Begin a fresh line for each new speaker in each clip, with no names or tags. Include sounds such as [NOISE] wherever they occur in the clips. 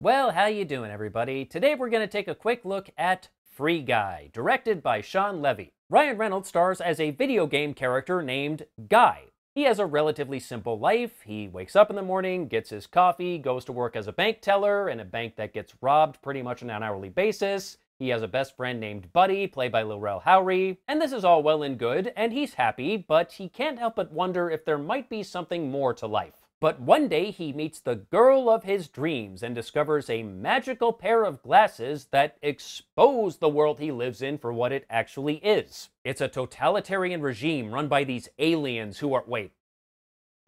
Well, how you doing everybody? Today we're going to take a quick look at Free Guy, directed by Sean Levy. Ryan Reynolds stars as a video game character named Guy. He has a relatively simple life. He wakes up in the morning, gets his coffee, goes to work as a bank teller in a bank that gets robbed pretty much on an hourly basis. He has a best friend named Buddy, played by Lorel Howery, and this is all well and good, and he's happy, but he can't help but wonder if there might be something more to life. But one day he meets the girl of his dreams and discovers a magical pair of glasses that expose the world he lives in for what it actually is. It's a totalitarian regime run by these aliens who are. Wait.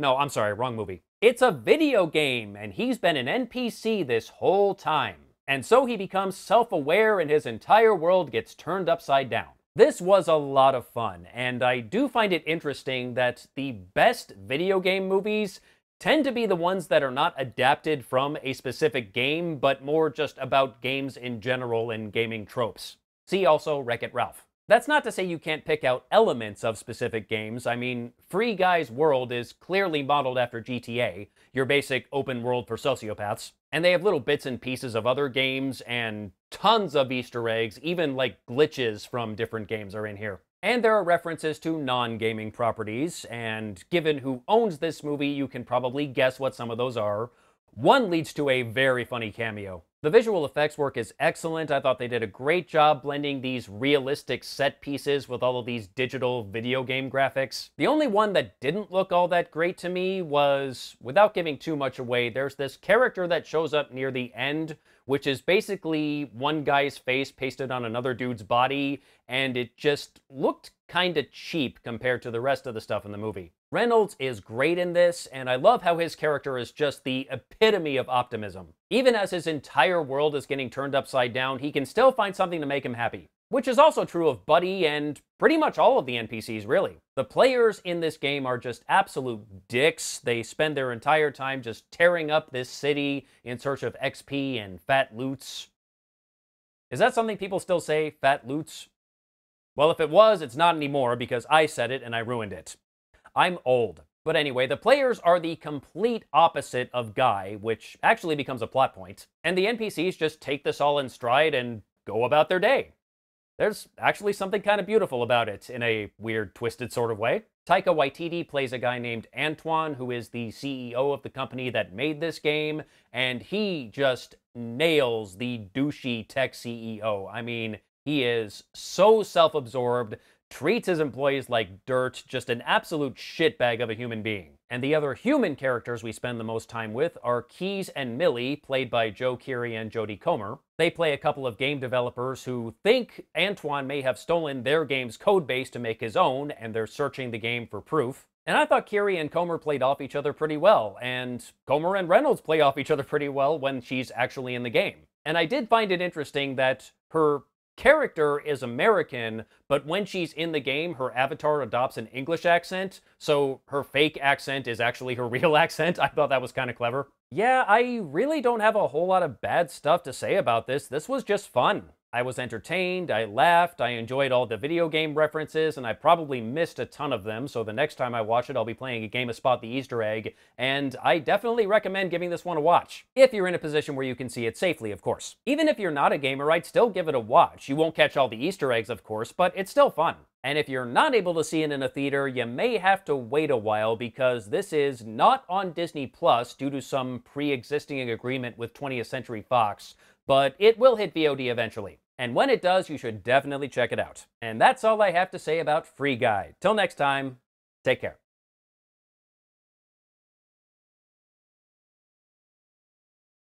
No, I'm sorry, wrong movie. It's a video game, and he's been an NPC this whole time. And so he becomes self aware, and his entire world gets turned upside down. This was a lot of fun, and I do find it interesting that the best video game movies tend to be the ones that are not adapted from a specific game, but more just about games in general and gaming tropes. See also Wreck It Ralph. That's not to say you can't pick out elements of specific games. I mean, Free Guy's world is clearly modeled after GTA, your basic open world for sociopaths. And they have little bits and pieces of other games and tons of Easter eggs, even like glitches from different games are in here. And there are references to non-gaming properties, and given who owns this movie, you can probably guess what some of those are. One leads to a very funny cameo the visual effects work is excellent. I thought they did a great job blending these realistic set pieces with all of these digital video game graphics. The only one that didn't look all that great to me was, without giving too much away, there's this character that shows up near the end, which is basically one guy's face pasted on another dude's body, and it just looked kinda cheap compared to the rest of the stuff in the movie. Reynolds is great in this, and I love how his character is just the epitome of optimism. Even as his entire world is getting turned upside down, he can still find something to make him happy. Which is also true of Buddy and pretty much all of the NPCs, really. The players in this game are just absolute dicks. They spend their entire time just tearing up this city in search of XP and fat loots. Is that something people still say, fat loots? Well, if it was, it's not anymore because I said it and I ruined it. I'm old. But anyway, the players are the complete opposite of Guy, which actually becomes a plot point, and the NPCs just take this all in stride and go about their day. There's actually something kind of beautiful about it, in a weird, twisted sort of way. Taika Waititi plays a guy named Antoine, who is the CEO of the company that made this game, and he just nails the douchey tech CEO. I mean, he is so self absorbed, treats his employees like dirt, just an absolute shitbag of a human being. And the other human characters we spend the most time with are Keys and Millie, played by Joe Keery and Jodie Comer. They play a couple of game developers who think Antoine may have stolen their game's codebase to make his own, and they're searching the game for proof. And I thought Keery and Comer played off each other pretty well, and Comer and Reynolds play off each other pretty well when she's actually in the game. And I did find it interesting that her character is American, but when she's in the game, her avatar adopts an English accent, so her fake accent is actually her [LAUGHS] real accent. I thought that was kind of clever. Yeah, I really don't have a whole lot of bad stuff to say about this. This was just fun. I was entertained, I laughed, I enjoyed all the video game references, and I probably missed a ton of them, so the next time I watch it, I'll be playing a game of Spot the Easter Egg, and I definitely recommend giving this one a watch. If you're in a position where you can see it safely, of course. Even if you're not a gamer, I'd still give it a watch. You won't catch all the Easter eggs, of course, but it's still fun. And if you're not able to see it in a theater, you may have to wait a while because this is not on Disney Plus due to some pre-existing agreement with 20th Century Fox but it will hit VOD eventually. And when it does, you should definitely check it out. And that's all I have to say about Free Guy. Till next time, take care.